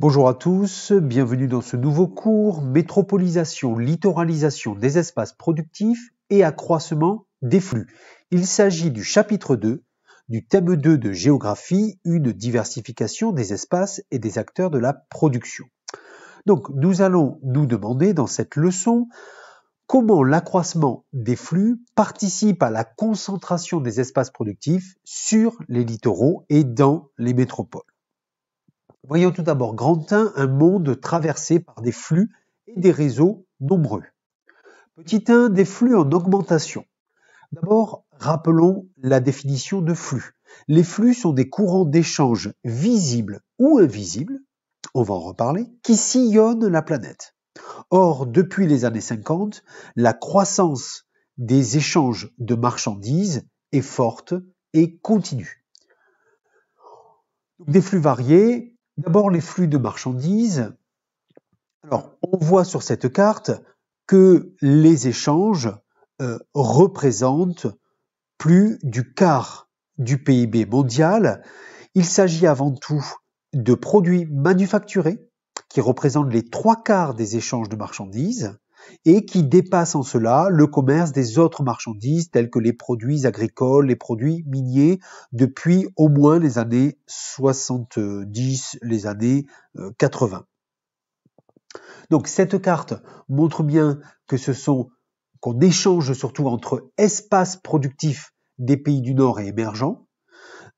Bonjour à tous, bienvenue dans ce nouveau cours Métropolisation, littoralisation des espaces productifs et accroissement des flux. Il s'agit du chapitre 2 du thème 2 de géographie, une diversification des espaces et des acteurs de la production. Donc nous allons nous demander dans cette leçon comment l'accroissement des flux participe à la concentration des espaces productifs sur les littoraux et dans les métropoles. Voyons tout d'abord grand 1, un monde traversé par des flux et des réseaux nombreux. Petit 1, des flux en augmentation. D'abord, rappelons la définition de flux. Les flux sont des courants d'échange visibles ou invisibles, on va en reparler, qui sillonnent la planète. Or, depuis les années 50, la croissance des échanges de marchandises est forte et continue. Des flux variés, D'abord les flux de marchandises. Alors on voit sur cette carte que les échanges euh, représentent plus du quart du PIB mondial. Il s'agit avant tout de produits manufacturés qui représentent les trois quarts des échanges de marchandises et qui dépasse en cela le commerce des autres marchandises telles que les produits agricoles, les produits miniers depuis au moins les années 70, les années 80. Euh, Donc cette carte montre bien que ce sont qu'on échange surtout entre espaces productifs des pays du Nord et émergents,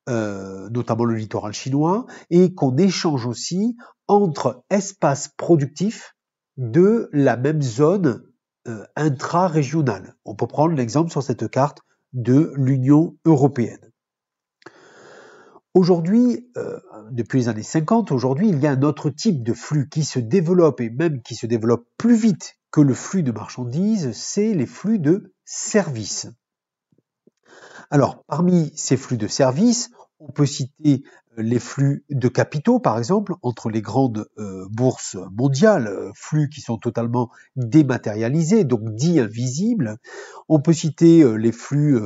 euh, notamment le littoral chinois, et qu'on échange aussi entre espaces productifs de la même zone euh, intra-régionale. On peut prendre l'exemple sur cette carte de l'Union européenne. Aujourd'hui, euh, depuis les années 50, aujourd'hui, il y a un autre type de flux qui se développe et même qui se développe plus vite que le flux de marchandises, c'est les flux de services. Alors, parmi ces flux de services, on peut citer les flux de capitaux, par exemple, entre les grandes euh, bourses mondiales, euh, flux qui sont totalement dématérialisés, donc dits invisibles. On peut citer euh, les flux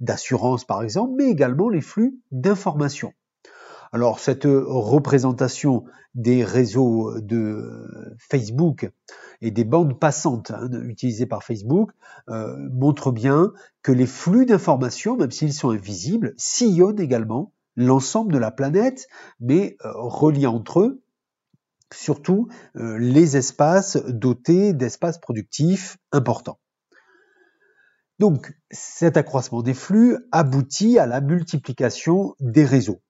d'assurance, par exemple, mais également les flux d'information. Alors cette représentation des réseaux de Facebook et des bandes passantes hein, utilisées par Facebook montre bien que les flux d'informations, même s'ils sont invisibles, sillonnent également l'ensemble de la planète, mais euh, reliés entre eux surtout euh, les espaces dotés d'espaces productifs importants. Donc cet accroissement des flux aboutit à la multiplication des réseaux.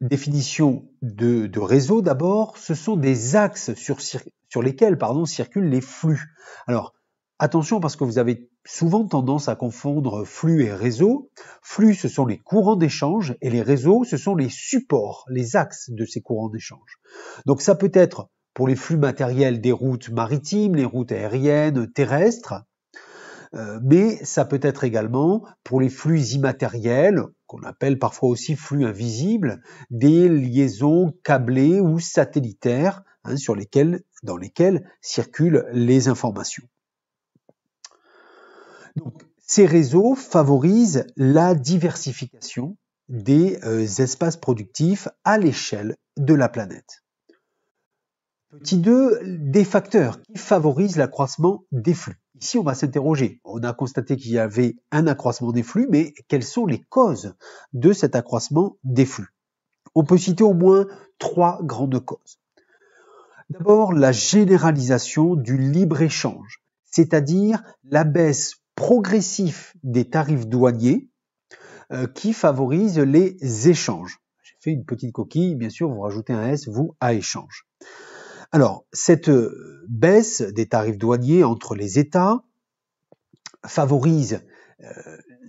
Définition de, réseau d'abord, ce sont des axes sur, sur lesquels pardon, circulent les flux. Alors attention parce que vous avez souvent tendance à confondre flux et réseau. Flux, ce sont les courants d'échange et les réseaux, ce sont les supports, les axes de ces courants d'échange. Donc ça peut être pour les flux matériels des routes maritimes, les routes aériennes, terrestres, euh, mais ça peut être également pour les flux immatériels, qu'on appelle parfois aussi flux invisibles, des liaisons câblées ou satellitaires hein, sur dans lesquelles circulent les informations. Donc, ces réseaux favorisent la diversification des euh, espaces productifs à l'échelle de la planète. Petit 2, des facteurs qui favorisent l'accroissement des flux. Ici, on va s'interroger. On a constaté qu'il y avait un accroissement des flux, mais quelles sont les causes de cet accroissement des flux On peut citer au moins trois grandes causes. D'abord, la généralisation du libre-échange, c'est-à-dire la baisse progressif des tarifs douaniers euh, qui favorise les échanges. J'ai fait une petite coquille, bien sûr, vous rajoutez un S, vous, à échange. Alors, cette euh, baisse des tarifs douaniers entre les États favorise euh,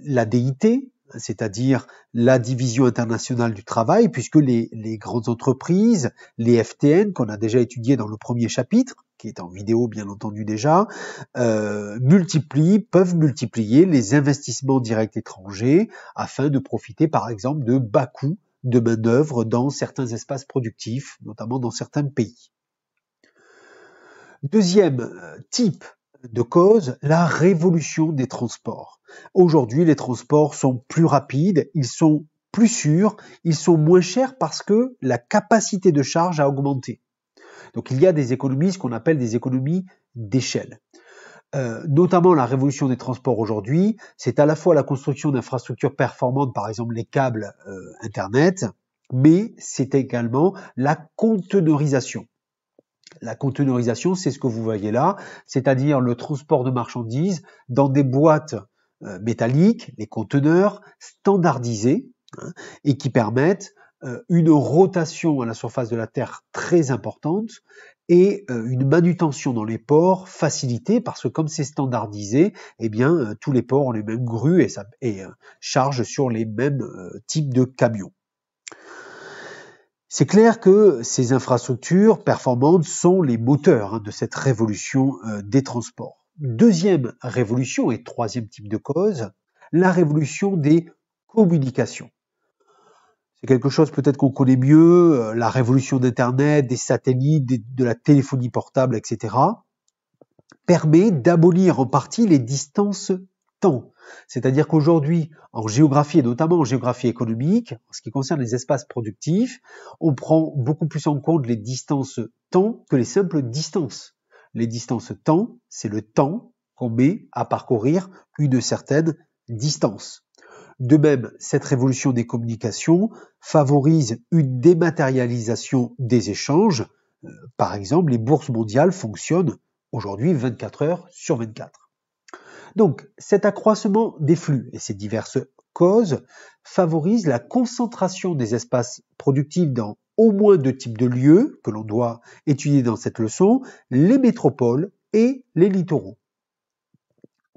la DIT, c'est-à-dire la division internationale du travail, puisque les, les grandes entreprises, les FTN, qu'on a déjà étudié dans le premier chapitre, qui est en vidéo bien entendu déjà, euh, multiplient, peuvent multiplier les investissements directs étrangers afin de profiter par exemple de bas coûts de main-d'œuvre dans certains espaces productifs, notamment dans certains pays. Deuxième euh, type de cause, la révolution des transports. Aujourd'hui, les transports sont plus rapides, ils sont plus sûrs, ils sont moins chers parce que la capacité de charge a augmenté. Donc il y a des économies, ce qu'on appelle des économies d'échelle. Euh, notamment la révolution des transports aujourd'hui, c'est à la fois la construction d'infrastructures performantes, par exemple les câbles euh, Internet, mais c'est également la conteneurisation. La conteneurisation, c'est ce que vous voyez là, c'est-à-dire le transport de marchandises dans des boîtes euh, métalliques, les conteneurs standardisés, hein, et qui permettent euh, une rotation à la surface de la Terre très importante et euh, une manutention dans les ports facilitée parce que comme c'est standardisé, eh bien euh, tous les ports ont les mêmes grues et, ça, et chargent sur les mêmes types de camions. C'est clair que ces infrastructures performantes sont les moteurs hein, de cette révolution des transports. Deuxième révolution et troisième type de cause, la révolution des communications. C'est quelque chose peut-être qu'on connaît mieux, euh, la révolution d'Internet, des satellites, de la téléphonie portable, etc. permet d'abolir en partie les distances temps. C'est-à-dire qu'aujourd'hui, en géographie et notamment en géographie économique, en ce qui concerne les espaces productifs, on prend beaucoup plus en compte les distances temps que les simples distances. Les distances temps, c'est le temps qu'on met à parcourir une certaine distance. De même, cette révolution des communications favorise une dématérialisation des échanges. Euh, par exemple, les bourses mondiales fonctionnent aujourd'hui 24 heures sur 24. Donc, cet accroissement des flux et ses diverses causes favorisent la concentration des espaces productifs dans au moins deux types de lieux que l'on doit étudier dans cette leçon, les métropoles et les littoraux.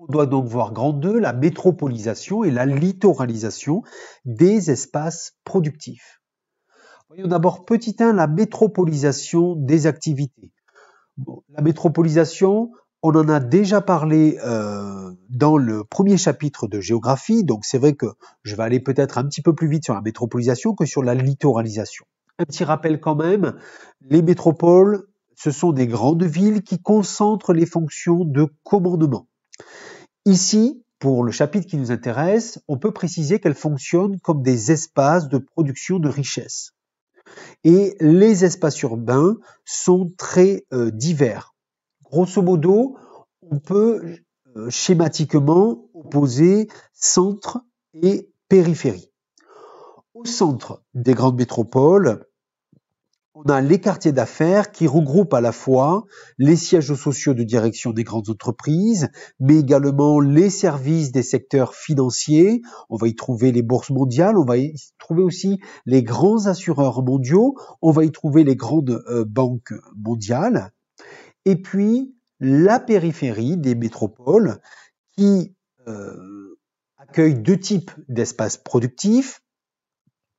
On doit donc voir grand 2 la métropolisation et la littoralisation des espaces productifs. Voyons d'abord petit 1 la métropolisation des activités. la métropolisation, on en a déjà parlé euh, dans le premier chapitre de géographie, donc c'est vrai que je vais aller peut-être un petit peu plus vite sur la métropolisation que sur la littoralisation. Un petit rappel quand même, les métropoles, ce sont des grandes villes qui concentrent les fonctions de commandement. Ici, pour le chapitre qui nous intéresse, on peut préciser qu'elles fonctionnent comme des espaces de production de richesses. Et les espaces urbains sont très euh, divers. Grosso modo, on peut euh, schématiquement opposer centre et périphérie. Au centre des grandes métropoles, on a les quartiers d'affaires qui regroupent à la fois les sièges sociaux de direction des grandes entreprises, mais également les services des secteurs financiers. On va y trouver les bourses mondiales, on va y trouver aussi les grands assureurs mondiaux, on va y trouver les grandes euh, banques mondiales. Et puis, la périphérie des métropoles qui euh, accueille deux types d'espaces productifs.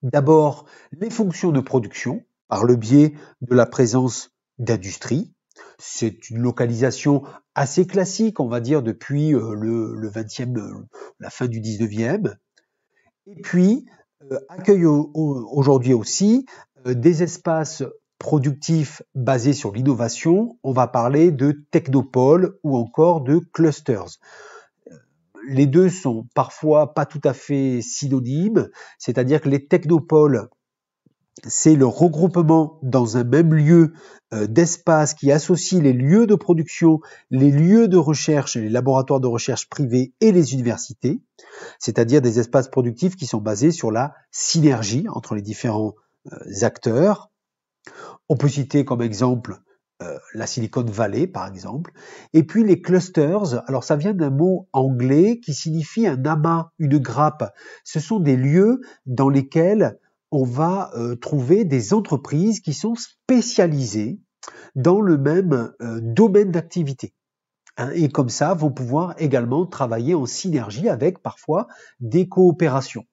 D'abord, les fonctions de production, par le biais de la présence d'industries. C'est une localisation assez classique, on va dire, depuis euh, le, 20e, euh, la fin du 19e. Et puis, euh, accueille aujourd'hui aussi des espaces productifs basés sur l'innovation. On va parler de technopoles ou encore de clusters. Les deux sont parfois pas tout à fait synonymes, c'est-à-dire que les technopoles c'est le regroupement dans un même lieu euh, d'espace qui associe les lieux de production, les lieux de recherche, les laboratoires de recherche privés et les universités, c'est-à-dire des espaces productifs qui sont basés sur la synergie entre les différents euh, acteurs. On peut citer comme exemple euh, la Silicon Valley, par exemple. Et puis les clusters, alors ça vient d'un mot anglais qui signifie un amas, une grappe. Ce sont des lieux dans lesquels on va euh, trouver des entreprises qui sont spécialisées dans le même euh, domaine d'activité. Hein. et comme ça, vont pouvoir également travailler en synergie avec parfois des coopérations.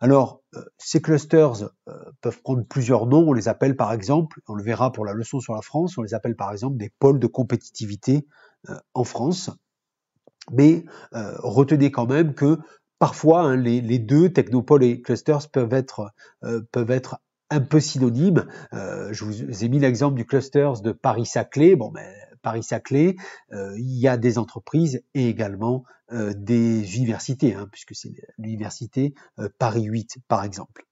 Alors, euh, ces clusters peuvent prendre plusieurs noms. On les appelle par exemple, on le verra pour la leçon sur la France, on les appelle par exemple des pôles de compétitivité en France. Mais retenez quand même que Parfois, hein, les, deux, Technopole et Clusters, peuvent être, euh, un peu synonymes. Euh, je vous ai mis l'exemple du Clusters de Paris-Saclay. Bon, ben, Paris-Saclay, euh, il y a des entreprises et également des universités, hein, puisque c'est l'université Paris 8, par exemple.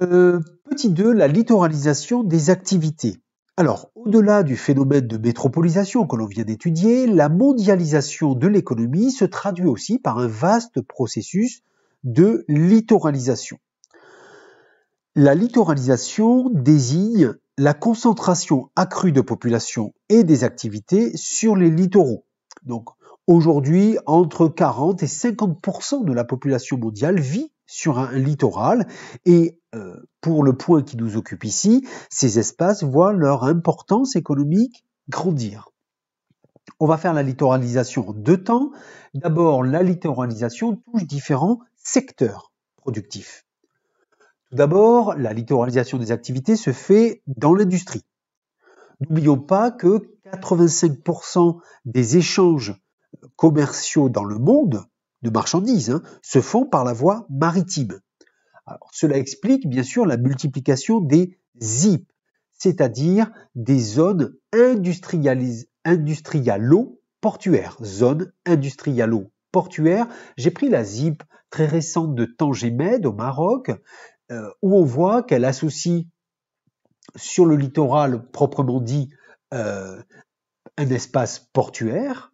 petit 2, la littoralisation des activités. Alors, au-delà du phénomène de métropolisation que l'on vient d'étudier, la mondialisation de l'économie se traduit aussi par un vaste processus de littoralisation. La littoralisation désigne la concentration accrue de population et des activités sur les littoraux. Donc, Aujourd'hui, entre 40 et 50 de la population mondiale vit sur un littoral et euh, pour le point qui nous occupe ici, ces espaces voient leur importance économique grandir. On va faire la littoralisation en deux temps. D'abord, la littoralisation touche différents secteurs productifs. Tout d'abord, la littoralisation des activités se fait dans l'industrie. N'oublions pas que 85% des échanges commerciaux dans le monde de marchandises hein, se font par la voie maritime. cela explique bien sûr la multiplication des ZIP, c'est-à-dire des zones industrialo-portuaires. Zones industrialo-portuaires. J'ai pris la ZIP très récente de Tangémède au Maroc, euh, où on voit qu'elle associe sur le littoral proprement dit euh, un espace portuaire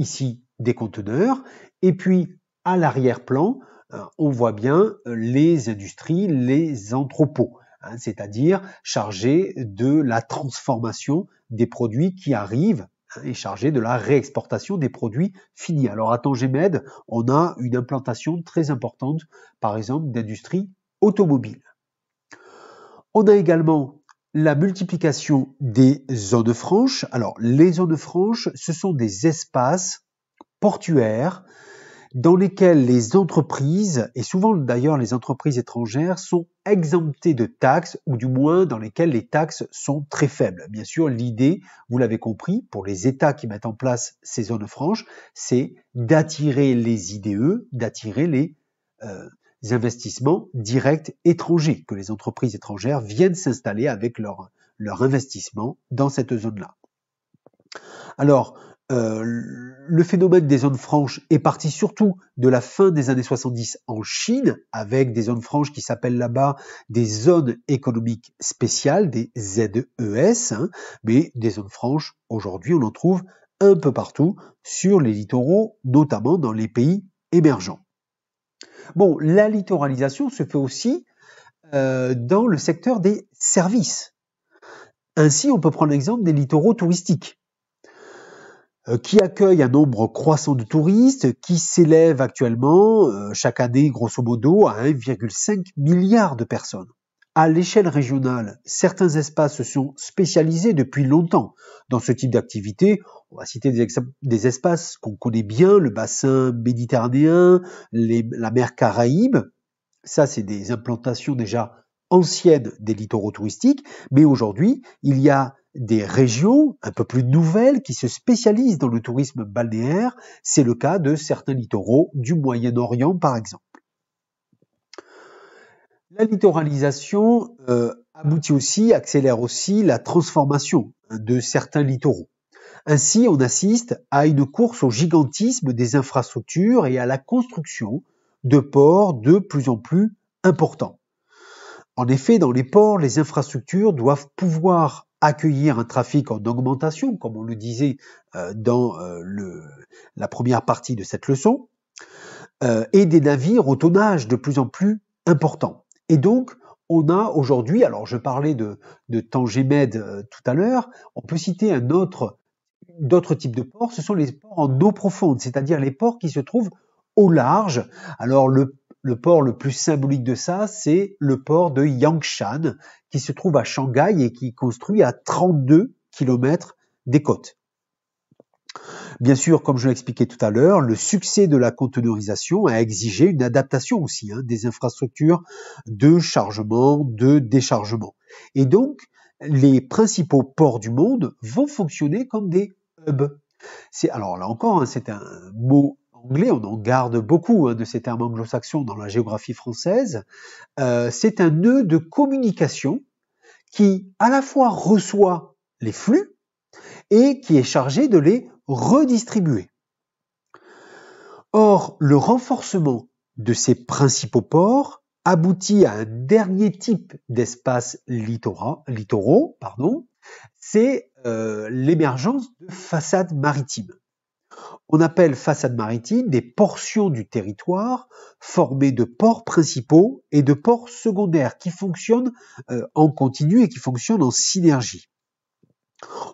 ici des conteneurs, et puis à l'arrière-plan, euh, on voit bien euh, les industries, les entrepôts, hein, c'est-à-dire chargés de la transformation des produits qui arrivent hein, et chargés de la réexportation des produits finis. Alors à Tangemed, on a une implantation très importante, par exemple, d'industrie automobile. On a également la multiplication des zones franches. Alors, les zones franches, ce sont des espaces portuaires dans lesquels les entreprises, et souvent d'ailleurs les entreprises étrangères, sont exemptées de taxes, ou du moins dans lesquelles les taxes sont très faibles. Bien sûr, l'idée, vous l'avez compris, pour les États qui mettent en place ces zones franches, c'est d'attirer les IDE, d'attirer les euh, investissements directs étrangers, que les entreprises étrangères viennent s'installer avec leur, leur investissement dans cette zone-là. Alors, euh, le phénomène des zones franches est parti surtout de la fin des années 70 en Chine, avec des zones franches qui s'appellent là-bas des zones économiques spéciales, des ZES, hein, mais des zones franches, aujourd'hui on en trouve un peu partout sur les littoraux, notamment dans les pays émergents. Bon, la littoralisation se fait aussi euh, dans le secteur des services. Ainsi, on peut prendre l'exemple des littoraux touristiques euh, qui accueillent un nombre croissant de touristes qui s'élèvent actuellement euh, chaque année grosso modo à 1,5 milliard de personnes. À l'échelle régionale, certains espaces se sont spécialisés depuis longtemps dans ce type d'activité. On va citer des, espaces qu'on connaît bien, le bassin méditerranéen, la mer Caraïbe. Ça, c'est des implantations déjà anciennes des littoraux touristiques. Mais aujourd'hui, il y a des régions un peu plus nouvelles qui se spécialisent dans le tourisme balnéaire. C'est le cas de certains littoraux du Moyen-Orient, par exemple. La littoralisation euh, aboutit aussi, accélère aussi la transformation hein, de certains littoraux. Ainsi, on assiste à une course au gigantisme des infrastructures et à la construction de ports de plus en plus importants. En effet, dans les ports, les infrastructures doivent pouvoir accueillir un trafic en augmentation, comme on le disait euh, dans euh, le, la première partie de cette leçon, et des navires au tonnage de plus en plus important. Et donc, on a aujourd'hui, alors je parlais de, de Tangemed euh, tout à l'heure, on peut citer un autre, d'autres types de ports, ce sont les ports en eau profonde, c'est-à-dire les ports qui se trouvent au large. Alors le, le port le plus symbolique de ça, c'est le port de Yangshan, qui se trouve à Shanghai et qui est construit à 32 km des côtes. Bien sûr, comme je l'expliquais tout à l'heure, le succès de la conteneurisation a exigé une adaptation aussi hein, des infrastructures de chargement, de déchargement. Et donc, les principaux ports du monde vont fonctionner comme des hubs. C'est alors là encore, hein, c'est un mot anglais, on en garde beaucoup hein, de ces termes anglo-saxons dans la géographie française. Euh, c'est un nœud de communication qui à la fois reçoit les flux et qui est chargé de les redistribués. Or, le renforcement de ces principaux ports aboutit à un dernier type d'espaces littoraux, pardon, c'est euh, l'émergence de façades maritimes. On appelle façades maritimes des portions du territoire formées de ports principaux et de ports secondaires qui fonctionnent euh, en continu et qui fonctionnent en synergie.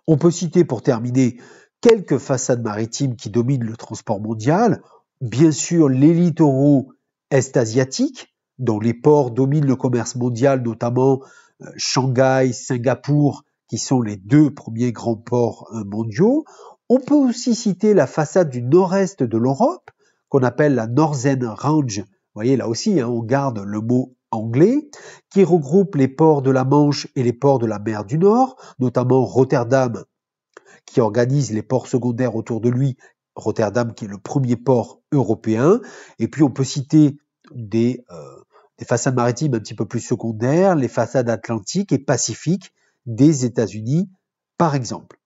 On peut citer pour terminer quelques façades maritimes qui dominent le transport mondial, bien sûr les littoraux est-asiatiques, dont les ports dominent le commerce mondial, notamment euh, Shanghai, Singapour, qui sont les deux premiers grands ports euh, mondiaux. On peut aussi citer la façade du nord-est de l'Europe, qu'on appelle la Northern Range. Vous voyez, là aussi, hein, on garde le mot anglais, qui regroupe les ports de la Manche et les ports de la mer du Nord, notamment Rotterdam qui organise les ports secondaires autour de lui, Rotterdam qui est le premier port européen, et puis on peut citer des, euh, des façades maritimes un petit peu plus secondaires, les façades atlantiques et pacifiques des États-Unis, par exemple.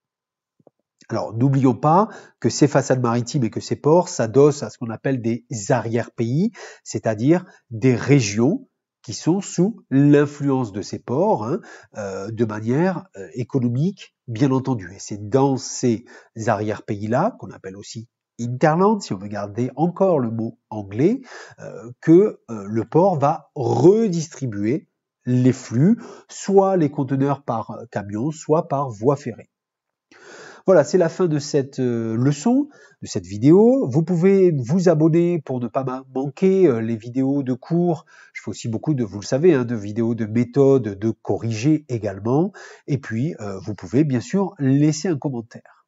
Alors n'oublions pas que ces façades maritimes et que ces ports s'adossent à ce qu'on appelle des arrière-pays, c'est-à-dire des régions qui sont sous l'influence de ces ports hein, euh, de manière euh, économique, bien entendu. Et c'est dans ces arrière-pays-là, qu'on appelle aussi Interland, si on veut garder encore le mot anglais, euh, que euh, le port va redistribuer les flux, soit les conteneurs par euh, camion, soit par voie ferrée. Voilà, c'est la fin de cette euh, leçon, de cette vidéo. Vous pouvez vous abonner pour ne pas manquer euh, les vidéos de cours. Je fais aussi beaucoup de, vous le savez, hein, de vidéos de méthodes, de corriger également. Et puis, euh, vous pouvez bien sûr laisser un commentaire.